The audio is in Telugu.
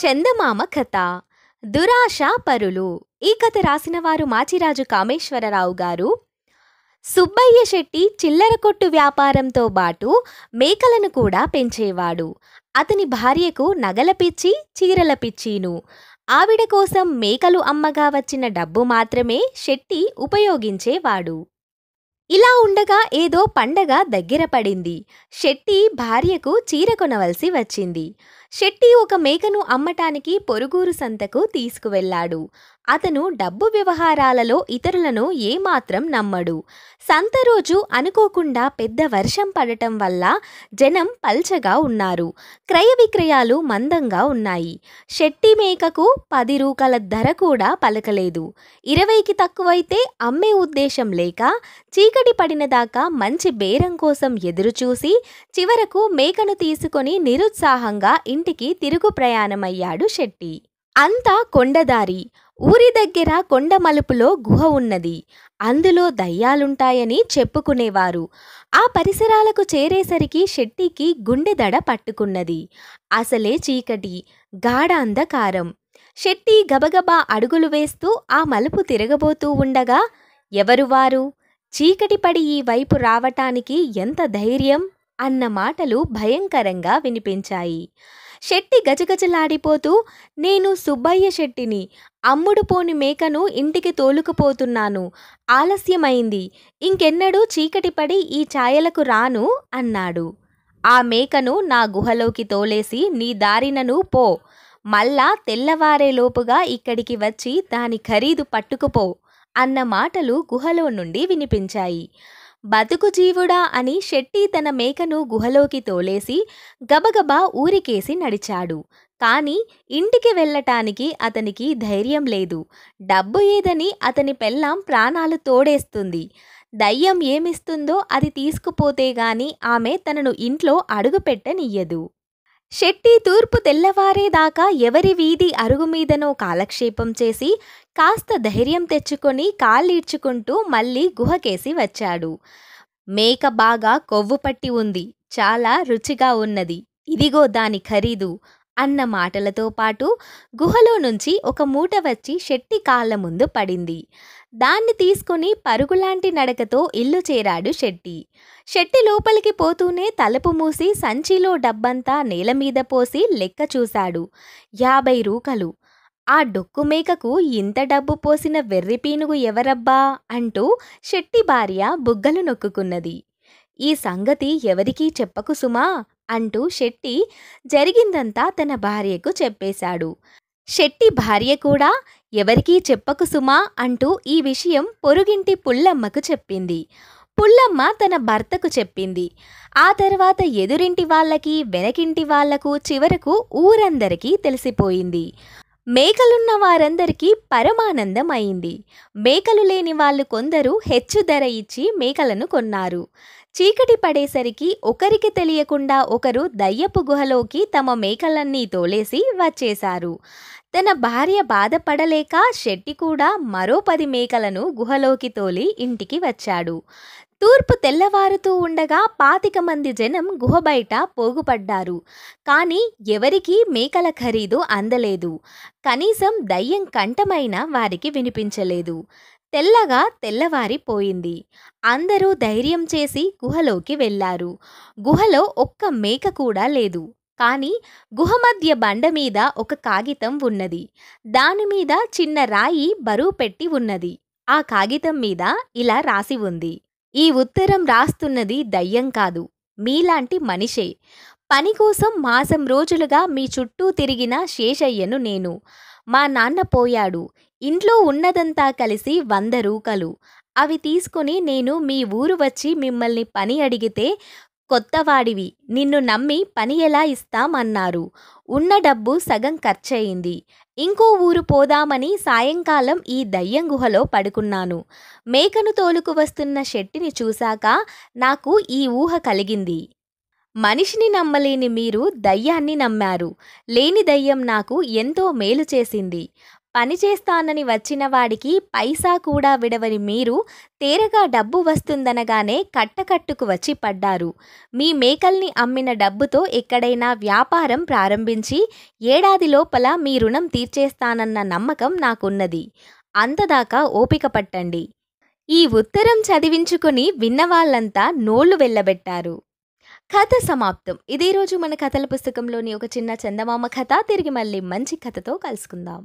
చందమామ కథ దురాశ పరులు ఈ కథ రాసిన వారు మాచిరాజు కామేశ్వరరావు గారు సుబ్బయ్య శెట్టి చిల్లర కొట్టు వ్యాపారంతో బాటు మేకలను కూడా పెంచేవాడు అతని భార్యకు నగల పిచ్చి చీరల పిచ్చిను ఆవిడ కోసం మేకలు అమ్మగా వచ్చిన డబ్బు మాత్రమే శెట్టి ఉపయోగించేవాడు ఇలా ఉండగా ఏదో పండగ దగ్గర పడింది శెట్టి భార్యకు చీర కొనవలసి వచ్చింది శెట్టి ఒక మేకను అమ్మటానికి పొరుగురు సంతకు తీసుకువెళ్లాడు అతను డబ్బు వ్యవహారాలలో ఇతరులను ఏమాత్రం నమ్మడు సంత రోజు అనుకోకుండా పెద్ద వర్షం పడటం వల్ల జనం పల్చగా ఉన్నారు క్రయ విక్రయాలు మందంగా ఉన్నాయి శెట్టి మేకకు పది రూకల ధర కూడా పలకలేదు ఇరవైకి తక్కువైతే అమ్మే ఉద్దేశం లేక చీకటి పడినదాకా మంచి బేరం కోసం ఎదురుచూసి చివరకు మేకను తీసుకొని నిరుత్సాహంగా ఇంటికి తిరుగు ప్రయాణమయ్యాడు శెట్టి అంతా కొండదారి ఊరి దగ్గర కొండ మలుపులో గుహ ఉన్నది అందులో దయ్యాలుంటాయని చెప్పుకునేవారు ఆ పరిసరాలకు చేరేసరికి శెట్టికి గుండెదడ పట్టుకున్నది అసలే చీకటి గాఢ అంధకారం శెట్టి గబగబా అడుగులు వేస్తూ ఆ మలుపు తిరగబోతూ ఉండగా ఎవరు వారు చీకటి పడి ఈ వైపు రావటానికి ఎంత ధైర్యం అన్న మాటలు భయంకరంగా వినిపించాయి శెట్టి గజగజలాడిపోతూ నేను సుబ్బయ్య శెట్టిని అమ్ముడు పోని మేకను ఇంటికి తోలుకుపోతున్నాను ఆలస్యమైంది ఇంకెన్నడూ చీకటిపడి ఈ ఛాయలకు రాను అన్నాడు ఆ మేకను నా గుహలోకి తోలేసి నీ దారినను పో మళ్ళా తెల్లవారేలోపుగా ఇక్కడికి వచ్చి దాని ఖరీదు పట్టుకుపో అన్న మాటలు గుహలో నుండి వినిపించాయి బతుకు జీవుడా అని శెట్టి తన మేకను గుహలోకి తోలేసి గబగబా ఊరికేసి నడిచాడు కానీ ఇంటికి వెళ్ళటానికి అతనికి ధైర్యం లేదు డబ్బు ఏదని అతని పెళ్ళాం ప్రాణాలు తోడేస్తుంది దయ్యం ఏమిస్తుందో అది తీసుకుపోతే గాని ఆమె తనను ఇంట్లో అడుగుపెట్టనియ్యదు శెట్టి తూర్పు తెల్లవారేదాకా ఎవరి వీధి అరుగు మీదనో కాలక్షేపం చేసి కాస్త ధైర్యం తెచ్చుకొని కాళ్ళీడ్చుకుంటూ మళ్ళీ గుహకేసి వచ్చాడు మేక బాగా కొవ్వు పట్టి ఉంది చాలా రుచిగా ఉన్నది ఇదిగో దాని ఖరీదు అన్న మాటలతో పాటు గుహలో నుంచి ఒక మూట వచ్చి శెట్టి కాళ్ళ ముందు పడింది దాన్ని తీసుకుని పరుగులాంటి నడకతో ఇల్లు చేరాడు శెట్టి శెట్టి లోపలికి పోతూనే తలుపు మూసి సంచిలో డబ్బంతా నేల మీద పోసి లెక్క చూశాడు యాభై రూకలు ఆ డొక్కు మేకకు ఇంత డబ్బు పోసిన వెర్రిపీనుగు ఎవరబ్బా అంటూ శెట్టి భార్య బుగ్గలు నొక్కుకున్నది ఈ సంగతి ఎవరికీ చెప్పకు సుమా అంటూ శెట్టి జరిగిందంతా తన భార్యకు చెప్పేశాడు శెట్టి భార్య కూడా ఎవరికీ చెప్పకు సుమా అంటూ ఈ విషయం పొరుగింటి పుల్లమ్మకు చెప్పింది పుల్లమ్మ తన భర్తకు చెప్పింది ఆ తర్వాత ఎదురింటి వాళ్ళకి వెనకింటి వాళ్లకు చివరకు ఊరందరికీ తెలిసిపోయింది మేకలున్న వారందరికీ పరమానందం అయింది మేకలు లేని వాళ్ళు కొందరు హెచ్చు ధర ఇచ్చి మేకలను కొన్నారు చీకటి పడేసరికి ఒకరికి తెలియకుండా ఒకరు దయ్యపు గుహలోకి తమ మేకలన్నీ తోలేసి వచ్చేశారు తన భార్య బాధపడలేక శెట్టి కూడా మరో పది మేకలను గుహలోకి తోలి ఇంటికి వచ్చాడు తూర్పు తెల్లవారుతూ ఉండగా పాతిక మంది జనం గుహ బయట పోగుపడ్డారు కానీ ఎవరికీ మేకల ఖరీదు అందలేదు కనీసం దయ్యం కంఠమైన వారికి వినిపించలేదు తెల్లగా తెల్లవారిపోయింది అందరూ ధైర్యం చేసి గుహలోకి వెళ్ళారు గుహలో ఒక్క మేక కూడా లేదు కానీ గుహ మధ్య బండ మీద ఒక కాగితం ఉన్నది దానిమీద చిన్న రాయి బరువు పెట్టి ఉన్నది ఆ కాగితం మీద ఇలా రాసి ఉంది ఈ ఉత్తరం రాస్తున్నది దయ్యం కాదు మీలాంటి మనిషే పని కోసం మాసం రోజులుగా మీ చుట్టూ తిరిగిన శేషయ్యను నేను మా నాన్న పోయాడు ఇంట్లో ఉన్నదంతా కలిసి వంద రూకలు అవి తీసుకొని నేను మీ ఊరు వచ్చి మిమ్మల్ని పని అడిగితే కొత్తవాడివి నిన్ను నమ్మి పని ఎలా ఇస్తాం అన్నారు ఉన్న డబ్బు సగం ఖర్చయింది ఇంకో ఊరు పోదామని సాయంకాలం ఈ దయ్యం గుహలో పడుకున్నాను మేకను తోలుకు వస్తున్న శెట్టిని చూశాక నాకు ఈ ఊహ కలిగింది మనిషిని నమ్మలేని మీరు దయ్యాన్ని నమ్మారు లేని దయ్యం నాకు ఎంతో మేలు చేసింది పని చేస్తానని వచ్చిన వాడికి పైసా కూడా విడవని మీరు తేరగా డబ్బు వస్తుందనగానే కట్టకట్టుకు వచ్చి పడ్డారు మీ మేకల్ని అమ్మిన డబ్బుతో ఎక్కడైనా వ్యాపారం ప్రారంభించి ఏడాది లోపల మీ రుణం తీర్చేస్తానన్న నమ్మకం నాకున్నది అంతదాకా ఓపిక పట్టండి ఈ ఉత్తరం చదివించుకుని విన్నవాళ్ళంతా నోళ్లు వెళ్ళబెట్టారు కథ సమాప్తం ఇదే రోజు మన కథల పుస్తకంలోని ఒక చిన్న చందమామ కథ తిరిగి మళ్ళీ మంచి కథతో కలుసుకుందాం